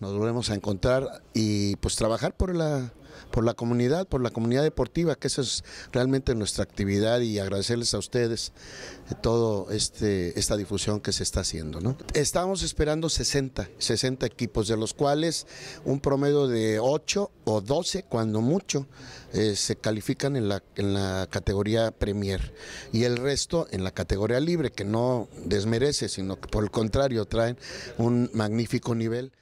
nos volvemos a encontrar y pues trabajar por la, por la comunidad, por la comunidad deportiva, que esa es realmente nuestra actividad y agradecerles a ustedes eh, todo este, esta difusión que se está haciendo. ¿no? Estamos esperando 60, 60 equipos, de los cuales un promedio de 8 o 12, cuando mucho, eh, se califican en la, en la categoría Premier y el resto en la categoría libre, que no desmerece, sino que por el contrario traen un magnífico nivel.